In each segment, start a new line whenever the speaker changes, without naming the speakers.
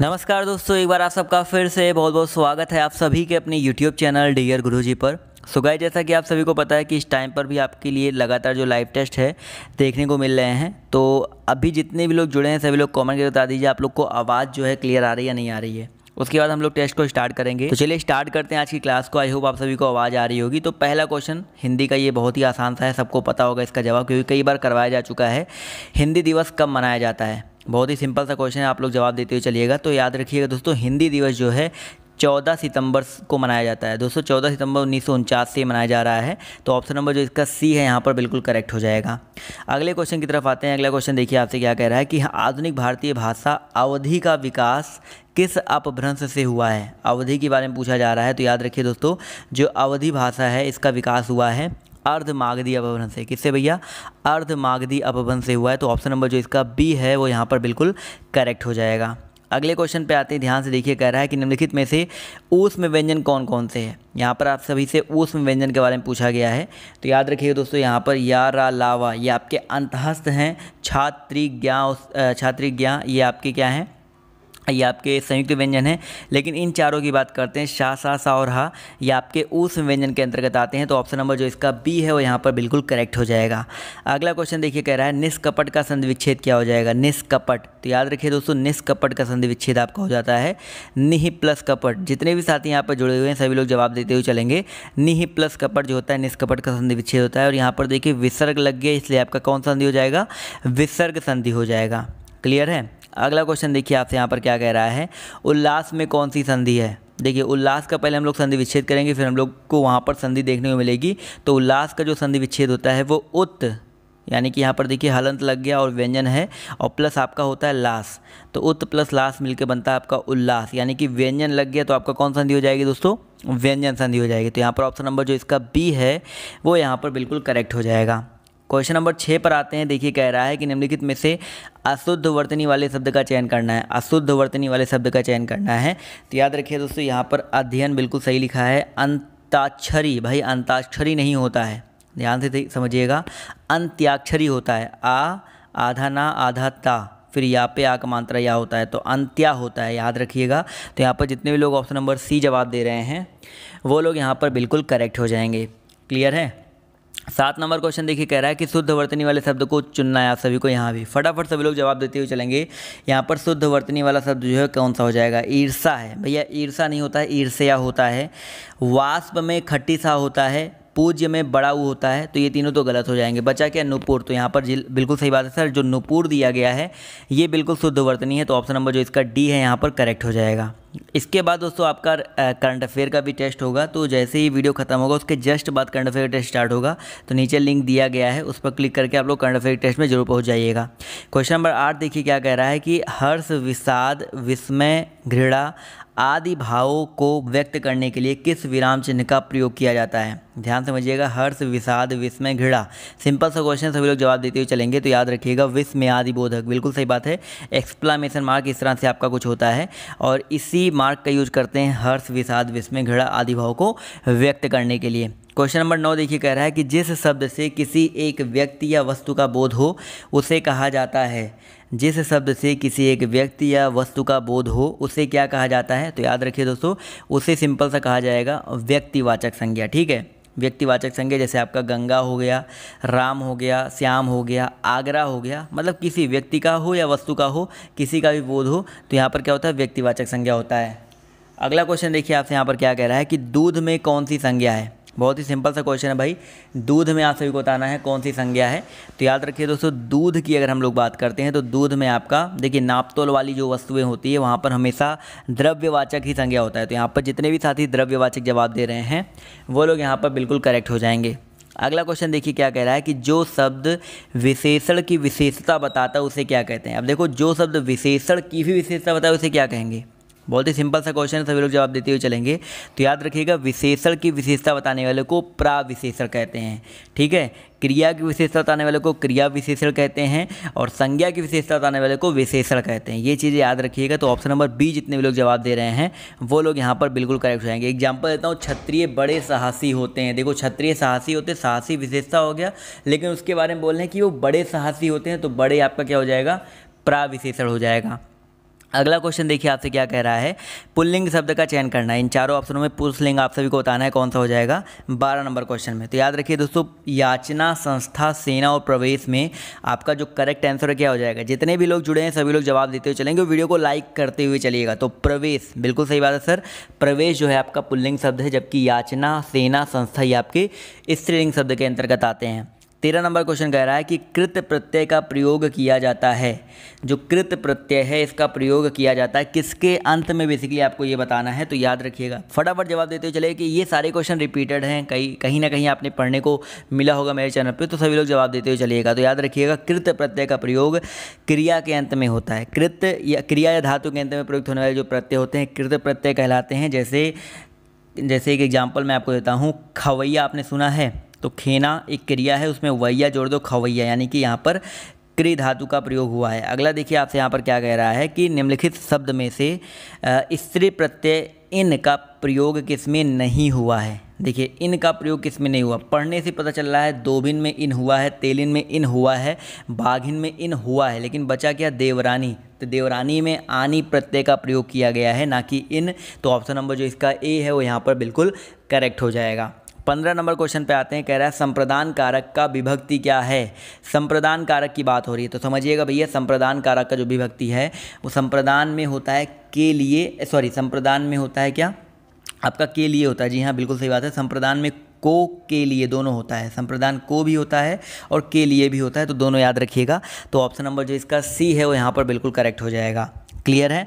नमस्कार दोस्तों एक बार आप सबका फिर से बहुत बहुत स्वागत है आप सभी के अपने यूट्यूब चैनल डियर गुरुजी पर सो गाइस जैसा कि आप सभी को पता है कि इस टाइम पर भी आपके लिए लगातार जो लाइव टेस्ट है देखने को मिल रहे हैं तो अभी जितने भी लोग जुड़े हैं सभी लोग कमेंट करके बता दीजिए आप लोग को आवाज़ जो है क्लियर आ रही है या नहीं आ रही है उसके बाद हम लोग टेस्ट को स्टार्ट करेंगे तो चलिए स्टार्ट करते हैं आज की क्लास को आई होप आप सभी को आवाज़ आ रही होगी तो पहला क्वेश्चन हिंदी का ये बहुत ही आसान सा है सबको पता होगा इसका जवाब क्योंकि कई बार करवाया जा चुका है हिंदी दिवस कब मनाया जाता है बहुत ही सिंपल सा क्वेश्चन है आप लोग जवाब देते हुए चलिएगा तो याद रखिएगा दोस्तों हिंदी दिवस जो है 14 सितंबर को मनाया जाता है दोस्तों 14 सितंबर उन्नीस से मनाया जा रहा है तो ऑप्शन नंबर जो इसका सी है यहाँ पर बिल्कुल करेक्ट हो जाएगा अगले क्वेश्चन की तरफ आते हैं अगला क्वेश्चन देखिए आपसे क्या कह रहा है कि आधुनिक भारतीय भाषा अवधि का विकास किस अपभ्रंश से हुआ है अवधि के बारे में पूछा जा रहा है तो याद रखिए दोस्तों जो अवधि भाषा है इसका विकास हुआ है अर्ध मागधी अपभ्रंश से किससे भैया अर्ध मागधी अपभ्रंश से हुआ है तो ऑप्शन नंबर जो इसका बी है वो यहाँ पर बिल्कुल करेक्ट हो जाएगा अगले क्वेश्चन पे आते हैं ध्यान से देखिए कह रहा है कि निम्नलिखित में से ऊष्म व्यंजन कौन कौन से है यहाँ पर आप सभी से ऊष्म व्यंजन के बारे में पूछा गया है तो याद रखिएगा दोस्तों यहाँ पर या रा लावा ये आपके अंतहस्त हैं छात्री ज्ञा छात्री ज्ञा ये आपके क्या हैं ये आपके संयुक्त व्यंजन हैं लेकिन इन चारों की बात करते हैं शाह सा सा और हा ये आपके उस व्यंजन के अंतर्गत आते हैं तो ऑप्शन नंबर जो इसका बी है वो यहाँ पर बिल्कुल करेक्ट हो जाएगा अगला क्वेश्चन देखिए कह रहा है निष्कपट का संधि विच्छेद क्या हो जाएगा निष्कपट तो याद रखिए दोस्तों निष्कपट का संधि विच्छेद आपका हो जाता है निह प्लस कपट जितने भी साथी यहाँ पर जुड़े हुए हैं सभी लोग जवाब देते हुए चलेंगे निह प्लस कपट जो होता है निष्कपट का संधि विच्छेद होता है और यहाँ पर देखिए विसर्ग लग गया इसलिए आपका कौन संधि हो जाएगा विसर्ग संधि हो जाएगा क्लियर है अगला क्वेश्चन देखिए आपसे यहाँ पर क्या कह रहा है उल्लास में कौन सी संधि है देखिए उल्लास का पहले हम लोग संधि विच्छेद करेंगे फिर हम लोग को वहाँ पर संधि देखने को मिलेगी तो उल्लास का जो संधि विच्छेद होता है वो उत यानी कि यहाँ पर देखिए हलंत लग गया और व्यंजन है और प्लस आपका होता है लास तो उत प्लस लास मिलकर बनता है आपका उल्लास यानी कि व्यंजन लग गया तो आपका कौन संधि हो जाएगी दोस्तों व्यंजन संधि हो जाएगी तो यहाँ पर ऑप्शन नंबर जो इसका बी है वो यहाँ पर बिल्कुल करेक्ट हो जाएगा क्वेश्चन नंबर छः पर आते हैं देखिए कह रहा है कि निम्नलिखित में से अशुद्ध वर्तनी वाले शब्द का चयन करना है अशुद्ध वर्तनी वाले शब्द का चयन करना है तो याद रखिए दोस्तों यहाँ पर अध्ययन बिल्कुल सही लिखा है अंताक्षरी भाई अंताक्षरी नहीं होता है ध्यान से समझिएगा अंत्याक्षरी होता है आ आधा ना आधा ता फिर या पे आ का मात्रा या होता है तो अंत्या होता है याद रखिएगा तो यहाँ पर जितने भी लोग ऑप्शन नंबर सी जवाब दे रहे हैं वो लोग यहाँ पर बिल्कुल करेक्ट हो जाएंगे क्लियर है सात नंबर क्वेश्चन देखिए कह रहा है कि शुद्ध वर्तनी वाले शब्द को चुनना है आप सभी को यहाँ भी फटाफट सभी लोग जवाब देते हुए चलेंगे यहाँ पर शुद्ध वर्तनी वाला शब्द जो है कौन सा हो जाएगा ईर्षा है भैया ईर्षा नहीं होता है ईर्ष्या होता है वाष्प में खट्टी सा होता है पूज्य में बड़ा ऊ होता है तो ये तीनों तो गलत हो जाएंगे बचा क्या नुपुर तो यहाँ पर बिल्कुल सही बात है सर जो नुपुर दिया गया है ये बिल्कुल शुद्ध वर्तनी है तो ऑप्शन नंबर जो इसका डी है यहाँ पर करेक्ट हो जाएगा इसके बाद दोस्तों आपका करंट अफेयर का भी टेस्ट होगा तो जैसे ही वीडियो खत्म होगा उसके जस्ट बाद करंट अफेयर टेस्ट स्टार्ट होगा तो नीचे लिंक दिया गया है उस पर क्लिक करके आप लोग करंट अफेयर टेस्ट में जरूर पहुंच जाइएगा क्वेश्चन नंबर आठ देखिए क्या कह रहा है कि हर्ष विषाद विस्मय घृणा आदि भावों को व्यक्त करने के लिए किस विराम चिन्ह का प्रयोग किया जाता है ध्यान समझिएगा हर्ष विषाद विस्मय घृणा सिंपल सा क्वेश्चन सभी लोग जवाब देते हुए चलेंगे तो याद रखिएगा विस्मय आदि बोधक बिल्कुल सही बात है एक्सप्लामेशन मार्क इस तरह से आपका कुछ होता है और इसी मार्क का यूज करते हैं हर्ष विषाद विस्मय घृणा आदि भाव को व्यक्त करने के लिए क्वेश्चन नंबर नौ देखिए कह रहा है कि जिस शब्द से किसी एक व्यक्ति या वस्तु का बोध हो उसे कहा जाता है जिस शब्द से किसी एक व्यक्ति या वस्तु का बोध हो उसे क्या कहा जाता है तो याद रखिए दोस्तों उसे सिंपल सा कहा जाएगा व्यक्तिवाचक संज्ञा ठीक है व्यक्तिवाचक संज्ञा जैसे आपका गंगा हो गया राम हो गया श्याम हो गया आगरा हो गया मतलब किसी व्यक्ति का हो या वस्तु का हो किसी का भी बोध हो तो यहाँ पर क्या होता है व्यक्तिवाचक संज्ञा होता है अगला क्वेश्चन देखिए आपसे यहाँ पर क्या कह रहा है कि दूध में कौन सी संज्ञा है बहुत ही सिंपल सा क्वेश्चन है भाई दूध में आप सभी को बताना है कौन सी संज्ञा है तो याद रखिए दोस्तों दूध की अगर हम लोग बात करते हैं तो दूध में आपका देखिए नापतोल वाली जो वस्तुएं होती है वहाँ पर हमेशा द्रव्यवाचक ही संज्ञा होता है तो यहाँ पर जितने भी साथी द्रव्यवाचक जवाब दे रहे हैं वो लोग यहाँ पर बिल्कुल करेक्ट हो जाएंगे अगला क्वेश्चन देखिए क्या कह रहा है कि जो शब्द विशेषण की विशेषता बताता है उसे क्या कहते हैं अब देखो जो शब्द विशेषण की भी विशेषता बताए उसे क्या कहेंगे बहुत ही सिंपल सा क्वेश्चन है सभी लोग जवाब देते हुए चलेंगे तो याद रखिएगा विशेषण की विशेषता बताने वाले को प्रा विशेषण कहते हैं ठीक है क्रिया की विशेषता बताने वाले को क्रिया विशेषण कहते हैं और संज्ञा की विशेषता बताने वाले को विशेषण कहते हैं ये चीज़ें याद रखिएगा तो ऑप्शन नंबर बी जितने भी लोग जवाब दे रहे हैं वो लोग यहाँ पर बिल्कुल करेक्ट हो जाएंगे एग्जाम्पल देता हूँ क्षत्रिय बड़े साहसी होते हैं देखो क्षत्रिय साहसी होते साहसी विशेषता हो गया लेकिन उसके बारे में बोल रहे हैं कि वो बड़े साहसी होते हैं तो बड़े आपका क्या हो जाएगा प्रा विशेषण हो जाएगा अगला क्वेश्चन देखिए आपसे क्या कह रहा है पुल्लिंग शब्द का चयन करना है इन चारों ऑप्शनों में पुरुषलिंग आप सभी को बताना है कौन सा हो जाएगा बारह नंबर क्वेश्चन में तो याद रखिए दोस्तों याचना संस्था सेना और प्रवेश में आपका जो करेक्ट आंसर है क्या हो जाएगा जितने भी लोग जुड़े हैं सभी लोग जवाब देते हुए चलेंगे वीडियो को लाइक करते हुए चलिएगा तो प्रवेश बिल्कुल सही बात है सर प्रवेश जो है आपका पुल्लिंग शब्द है जबकि याचना सेना संस्था ये आपके स्त्रीलिंग शब्द के अंतर्गत आते हैं तेरह नंबर क्वेश्चन कह रहा है कि कृत प्रत्यय का प्रयोग किया जाता है जो कृत प्रत्यय है इसका प्रयोग किया जाता है किसके अंत में बेसिकली आपको ये बताना है तो याद रखिएगा फटाफट जवाब देते हुए चले कि ये सारे क्वेश्चन रिपीटेड हैं कहीं कहीं ना कहीं आपने पढ़ने को मिला होगा मेरे चैनल पर तो सभी लोग जवाब देते हुए चलिएगा तो याद रखिएगा कृत प्रत्यय का प्रयोग क्रिया के अंत में होता है कृत या क्रिया या धातु के अंत में प्रयुक्त होने वाले जो प्रत्यय होते हैं कृत प्रत्यय कहलाते हैं जैसे जैसे एक एग्जाम्पल मैं आपको देता हूँ खवैया आपने सुना है तो खेना एक क्रिया है उसमें वैया जोड़ दो खवैया यानी कि यहाँ पर क्रि धातु का प्रयोग हुआ है अगला देखिए आपसे यहाँ पर क्या कह रहा है कि निम्नलिखित शब्द में से स्त्री प्रत्यय इन का प्रयोग किसमें नहीं हुआ है देखिए इन का प्रयोग किस में नहीं हुआ पढ़ने से पता चल रहा है दोभिन में इन हुआ है तेलिन में इन हुआ है बाघिन में इन हुआ है लेकिन बचा क्या देवरानी तो देवरानी में आनी प्रत्यय का प्रयोग किया गया है ना कि इन तो ऑप्शन नंबर जो इसका ए है वो यहाँ पर बिल्कुल करेक्ट हो जाएगा पंद्रह नंबर क्वेश्चन पे आते हैं कह रहा है संप्रदान कारक का विभक्ति क्या है संप्रदान कारक की बात हो रही है तो समझिएगा भैया संप्रदान कारक का जो विभक्ति है वो संप्रदान में होता है के लिए सॉरी संप्रदान में होता है क्या आपका के लिए होता है जी हाँ बिल्कुल सही बात है संप्रदान में को के लिए दोनों होता है संप्रदान को भी होता है और के लिए भी होता है तो दोनों याद रखिएगा तो ऑप्शन नंबर जो इसका सी है वो यहाँ पर बिल्कुल करेक्ट हो जाएगा क्लियर है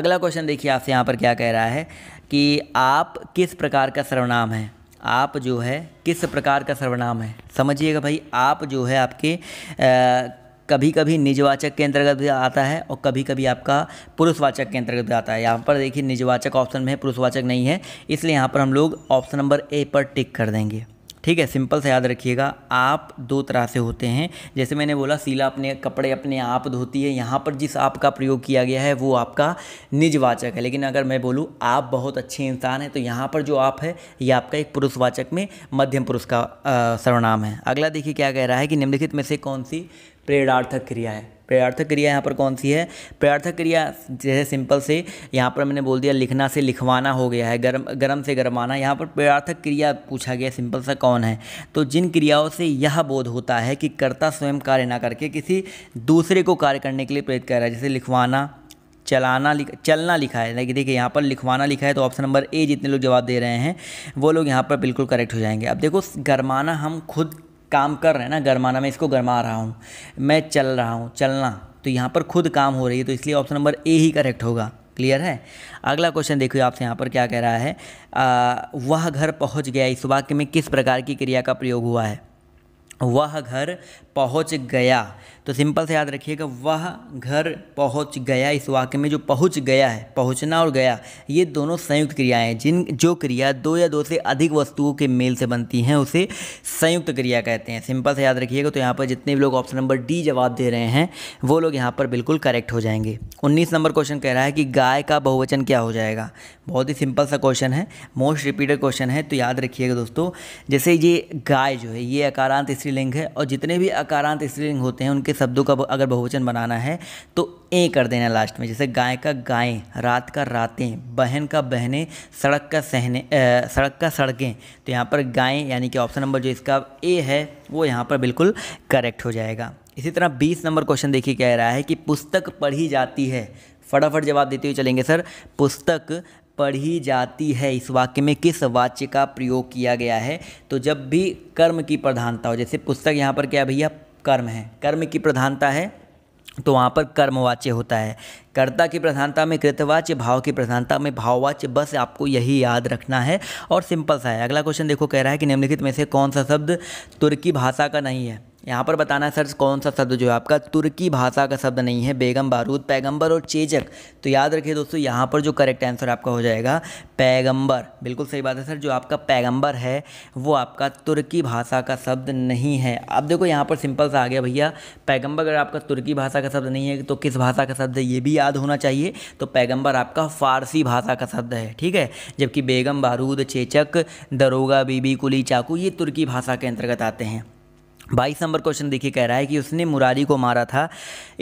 अगला क्वेश्चन देखिए आपसे यहाँ पर क्या कह रहा है कि आप किस प्रकार का सर्वनाम है आप जो है किस प्रकार का सर्वनाम है समझिएगा भाई आप जो है आपके आ, कभी कभी निजवाचक के अंतर्गत भी आता है और कभी कभी आपका पुरुषवाचक के अंतर्गत भी आता है यहाँ पर देखिए निजवाचक ऑप्शन में है पुरुषवाचक नहीं है इसलिए यहाँ पर हम लोग ऑप्शन नंबर ए पर टिक कर देंगे ठीक है सिंपल से याद रखिएगा आप दो तरह से होते हैं जैसे मैंने बोला सीला अपने कपड़े अपने आप धोती है यहाँ पर जिस आप का प्रयोग किया गया है वो आपका निजवाचक है लेकिन अगर मैं बोलूँ आप बहुत अच्छे इंसान हैं तो यहाँ पर जो आप है ये आपका एक पुरुषवाचक में मध्यम पुरुष का सर्वनाम है अगला देखिए क्या कह रहा है कि निम्नलिखित में से कौन सी प्रेरणार्थक क्रिया है प्रयार्थक क्रिया यहाँ पर कौन सी है प्रयार्थक क्रिया जैसे सिंपल से यहाँ पर मैंने बोल दिया लिखना से लिखवाना हो गया है गर्म गर्म से गर्माना यहाँ पर प्रयार्थक क्रिया पूछा गया सिंपल सा कौन है तो जिन क्रियाओं से यह बोध होता है कि कर्ता स्वयं कार्य ना करके किसी दूसरे को कार्य करने के लिए प्रेरित कर रहा है जैसे लिखवाना चलाना लिख चलना लिखा है लेकिन देखिए यहाँ पर लिखवाना लिखा है तो ऑप्शन नंबर ए जितने लोग जवाब दे रहे हैं वो लोग यहाँ पर बिल्कुल करेक्ट हो जाएंगे अब देखो गरमाना हम खुद काम कर रहे हैं ना गरमाना मैं इसको गरमा रहा हूँ मैं चल रहा हूँ चलना तो यहाँ पर खुद काम हो रही है तो इसलिए ऑप्शन नंबर ए ही करेक्ट होगा क्लियर है अगला क्वेश्चन देखिए आपसे यहाँ पर क्या कह रहा है आ, वह घर पहुँच गया इस वाक्य में किस प्रकार की क्रिया का प्रयोग हुआ है वह घर पहुंच गया तो सिंपल से याद रखिएगा वह घर पहुंच गया इस वाक्य में जो पहुंच गया है पहुंचना और गया ये दोनों संयुक्त क्रियाएं हैं जिन जो क्रिया दो या दो से अधिक वस्तुओं के मेल से बनती हैं उसे संयुक्त क्रिया कहते हैं सिंपल से याद रखिएगा तो यहाँ पर जितने भी लोग ऑप्शन नंबर डी जवाब दे रहे हैं वो लोग यहाँ पर बिल्कुल करेक्ट हो जाएंगे उन्नीस नंबर क्वेश्चन कह रहा है कि गाय का बहुवचन क्या हो जाएगा बहुत ही सिंपल सा क्वेश्चन है मोस्ट रिपीटेड क्वेश्चन है तो याद रखिएगा दोस्तों जैसे ये गाय जो है ये अकारांत स्त्री स्त्रीलिंग है और जितने भी अकारांत स्त्रीलिंग होते हैं उनके शब्दों का अगर बहुवचन बनाना है तो ए कर देना लास्ट में जैसे गाय का गाय रात का रातें बहन का बहने सड़क का सहने आ, सड़क का सड़कें तो यहाँ पर गाय यानी कि ऑप्शन नंबर जो इसका ए है वो यहाँ पर बिल्कुल करेक्ट हो जाएगा इसी तरह बीस नंबर क्वेश्चन देखिए कह रहा है कि पुस्तक पढ़ी जाती है फटाफट जवाब देते हुए चलेंगे सर पुस्तक पढ़ी जाती है इस वाक्य में किस वाच्य का प्रयोग किया गया है तो जब भी कर्म की प्रधानता हो जैसे पुस्तक यहाँ पर क्या भैया कर्म है कर्म की प्रधानता है तो वहाँ पर कर्मवाच्य होता है कर्ता की प्रधानता में कृतवाच्य भाव की प्रधानता में भाववाच्य बस आपको यही याद रखना है और सिंपल सा है अगला क्वेश्चन देखो कह रहा है कि निम्नलिखित में से कौन सा शब्द तुर्की भाषा का नहीं है यहाँ पर बताना है सर कौन सा शब्द जो है आपका तुर्की भाषा का शब्द नहीं है बेगम बारूद पैगंबर और चेजक तो याद रखिए दोस्तों यहाँ पर जो करेक्ट आंसर आपका हो जाएगा पैगंबर बिल्कुल सही बात है सर जो आपका पैगंबर है वो आपका तुर्की भाषा का शब्द नहीं है अब देखो यहाँ पर सिंपल सा आ गया भैया पैगम्बर अगर आपका तुर्की भाषा का शब्द नहीं है तो किस भाषा का शब्द है ये भी याद होना चाहिए तो पैगम्बर आपका फारसी भाषा का शब्द है ठीक है जबकि बेगम बारूद चेचक दरोगा बीबी कुली चाकू ये तुर्की भाषा के अंतर्गत आते हैं बाईस नंबर क्वेश्चन देखिए कह रहा है कि उसने मुरारी को मारा था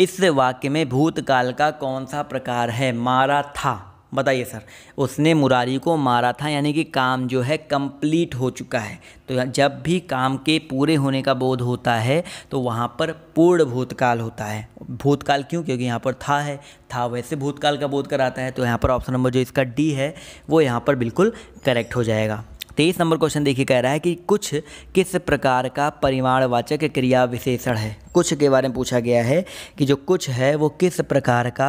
इस वाक्य में भूतकाल का कौन सा प्रकार है मारा था बताइए सर उसने मुरारी को मारा था यानी कि काम जो है कंप्लीट हो चुका है तो जब भी काम के पूरे होने का बोध होता है तो वहाँ पर पूर्ण भूतकाल होता है भूतकाल क्यों क्योंकि यहाँ पर था है था वैसे भूतकाल का बोध कराता है तो यहाँ पर ऑप्शन नंबर जो इसका डी है वो यहाँ पर बिल्कुल करेक्ट हो जाएगा तेईस नंबर क्वेश्चन देखिए कह रहा है कि कुछ किस प्रकार का परिमाणवाचक क्रिया विशेषण है कुछ के बारे में पूछा गया है कि जो कुछ है वो किस प्रकार का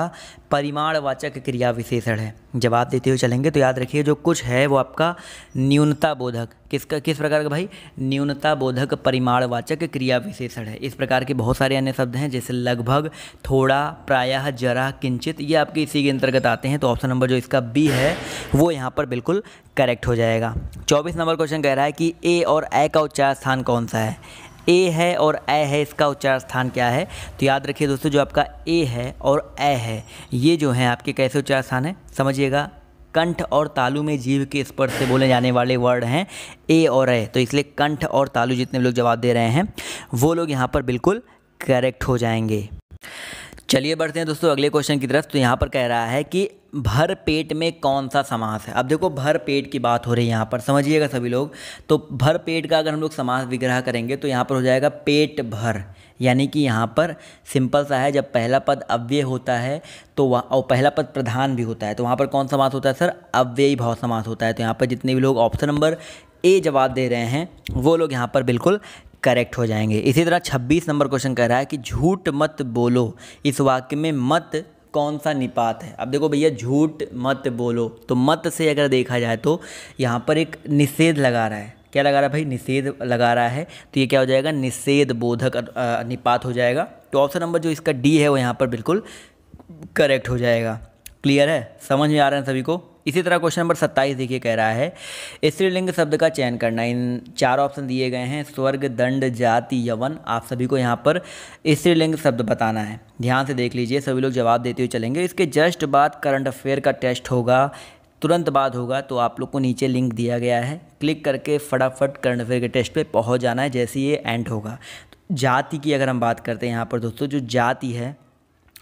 परिमाणवाचक क्रिया विशेषण है जवाब देते हुए चलेंगे तो याद रखिए जो कुछ है वो आपका न्यूनता बोधक किसका किस प्रकार का भाई न्यूनता बोधक परिमाणवाचक क्रिया विशेषण है इस प्रकार के बहुत सारे अन्य शब्द हैं जैसे लगभग थोड़ा प्रायः जरा किंचित ये आपके इसी के अंतर्गत आते हैं तो ऑप्शन नंबर जो इसका बी है वो यहाँ पर बिल्कुल करेक्ट हो जाएगा चौबीस नंबर क्वेश्चन कह रहा है कि ए और ए का उच्चार स्थान कौन सा है ए है और ए है इसका उच्चार स्थान क्या है तो याद रखिए दोस्तों जो आपका ए है और ए है ये जो है आपके कैसे उच्चार स्थान है समझिएगा कंठ और तालु में जीव के स्पर्श से बोले जाने वाले वर्ड हैं ए और ए तो इसलिए कंठ और तालु जितने लोग जवाब दे रहे हैं वो लोग यहाँ पर बिल्कुल करेक्ट हो जाएंगे चलिए बढ़ते हैं दोस्तों अगले क्वेश्चन की तरफ तो यहाँ पर कह रहा है कि भर पेट में कौन सा समास है अब देखो भर पेट की बात हो रही है यहाँ पर समझिएगा सभी लोग तो भर पेट का अगर हम लोग समास विग्रह करेंगे तो यहाँ पर हो जाएगा पेट भर यानी कि यहाँ पर सिंपल सा है जब पहला पद अव्यय होता है तो वह और पहला पद प्रधान भी होता है तो वहाँ पर कौन समास होता है सर अव्ययी भाव समास होता है तो यहाँ पर जितने भी लोग ऑप्शन नंबर ए जवाब दे रहे हैं वो लोग यहाँ पर बिल्कुल करेक्ट हो जाएंगे इसी तरह 26 नंबर क्वेश्चन कह रहा है कि झूठ मत बोलो इस वाक्य में मत कौन सा निपात है अब देखो भैया झूठ मत बोलो तो मत से अगर देखा जाए तो यहाँ पर एक निषेध लगा रहा है क्या लगा रहा है भाई निषेध लगा रहा है तो ये क्या हो जाएगा निषेध बोधक निपात हो जाएगा तो ऑप्शन नंबर जो इसका डी है वो यहाँ पर बिल्कुल करेक्ट हो जाएगा क्लियर है समझ में आ रहे हैं सभी को इसी तरह क्वेश्चन नंबर सत्ताईस देखिए कह रहा है स्त्रीलिंग शब्द का चयन करना इन चार ऑप्शन दिए गए हैं स्वर्ग दंड जाति यवन आप सभी को यहाँ पर स्त्रीलिंग शब्द बताना है ध्यान से देख लीजिए सभी लोग जवाब देते हुए चलेंगे इसके जस्ट बाद करंट अफेयर का टेस्ट होगा तुरंत बाद होगा तो आप लोग को नीचे लिंक दिया गया है क्लिक करके फटाफट करंट अफेयर के टेस्ट पर पहुँच जाना है जैसे ये एंड होगा जाति की अगर हम बात करते हैं यहाँ पर दोस्तों जो जाति है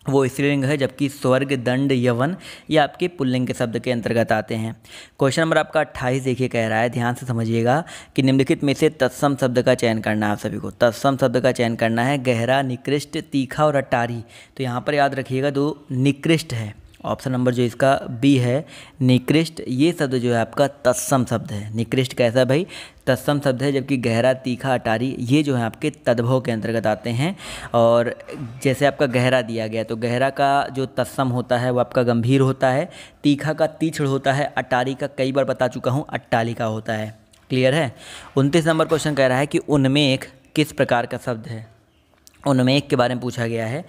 वो स्त्रीलिंग है जबकि स्वर्ग दंड यवन ये आपके पुल्लिंग के शब्द के अंतर्गत आते हैं क्वेश्चन नंबर आपका अट्ठाईस देखिए कह रहा है ध्यान से समझिएगा कि निम्नलिखित में से तत्सम शब्द का चयन करना है आप सभी को तत्सम शब्द का चयन करना है गहरा निकृष्ट तीखा और अटारी तो यहाँ पर याद रखिएगा दो निकृष्ट है ऑप्शन नंबर जो इसका बी है निकृष्ट ये शब्द जो है आपका तत्सम शब्द है निकृष्ट कैसा भाई तत्सम शब्द है जबकि गहरा तीखा अटारी ये जो है आपके तद्भव के अंतर्गत आते हैं और जैसे आपका गहरा दिया गया तो गहरा का जो तत्सम होता है वो आपका गंभीर होता है तीखा का तीछड़ होता है अटारी का कई बार बता चुका हूँ अट्टालिका होता है क्लियर है उनतीस नंबर क्वेश्चन कह रहा है कि उनमें एक किस प्रकार का शब्द है उन्मेक के बारे में पूछा गया है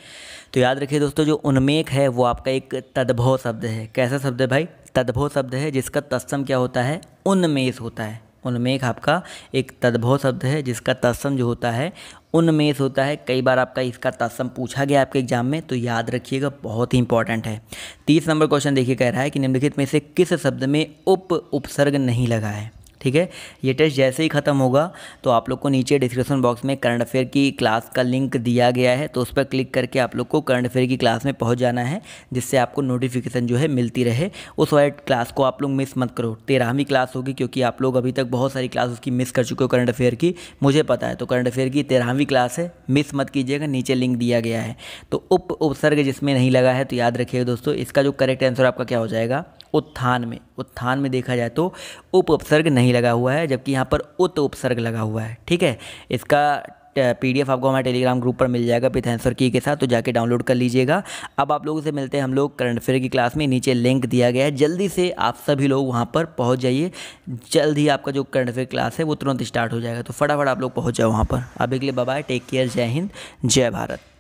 तो याद रखिए दोस्तों जो उन्मेक है वो आपका एक तद्भव शब्द है कैसा शब्द है भाई तद्भव शब्द है जिसका तत्सम क्या होता है उन्मेष होता है उन्मेख आपका एक तद्भव शब्द है जिसका तत्सम जो होता है उन्मेष होता है कई बार आपका इसका तत्सम पूछा गया आपके एग्जाम में तो याद रखिएगा बहुत ही इंपॉर्टेंट है तीस नंबर क्वेश्चन देखिए कह रहा है कि निम्नलिखित में से किस शब्द में उप उपसर्ग नहीं लगा है ठीक है ये टेस्ट जैसे ही ख़त्म होगा तो आप लोग को नीचे डिस्क्रिप्शन बॉक्स में करंट अफेयर की क्लास का लिंक दिया गया है तो उस पर क्लिक करके आप लोग को करंट अफेयर की क्लास में पहुँच जाना है जिससे आपको नोटिफिकेशन जो है मिलती रहे उस वाइट क्लास को आप लोग मिस मत करो तेरहवीं क्लास होगी क्योंकि आप लोग अभी तक बहुत सारी क्लास उसकी मिस कर चुके हो करंट अफेयर की मुझे पता है तो करंट अफेयर की तेरहवीं क्लास है मिस मत कीजिएगा नीचे लिंक दिया गया है तो उप उपसर्ग जिसमें नहीं लगा है तो याद रखिएगा दोस्तों इसका जो करेक्ट आंसर आपका क्या हो जाएगा उत्थान में उत्थान में देखा जाए तो उप उपसर्ग नहीं लगा हुआ है जबकि यहाँ पर उत उपसर्ग लगा हुआ है ठीक है इसका पीडीएफ आपको हमारे टेलीग्राम ग्रुप पर मिल जाएगा एंसर की के साथ तो जाके डाउनलोड कर लीजिएगा अब आप लोगों से मिलते हैं हम लोग करंट अफेयर की क्लास में नीचे लिंक दिया गया है जल्दी से आप सभी लोग वहाँ पर पहुँच जाइए जल्द ही आपका जो करंट अफेयर क्लास है वो तुरंत स्टार्ट हो जाएगा तो फटाफट आप लोग पहुँच जाओ वहाँ पर अभी के लिए बाय टेक केयर जय हिंद जय भारत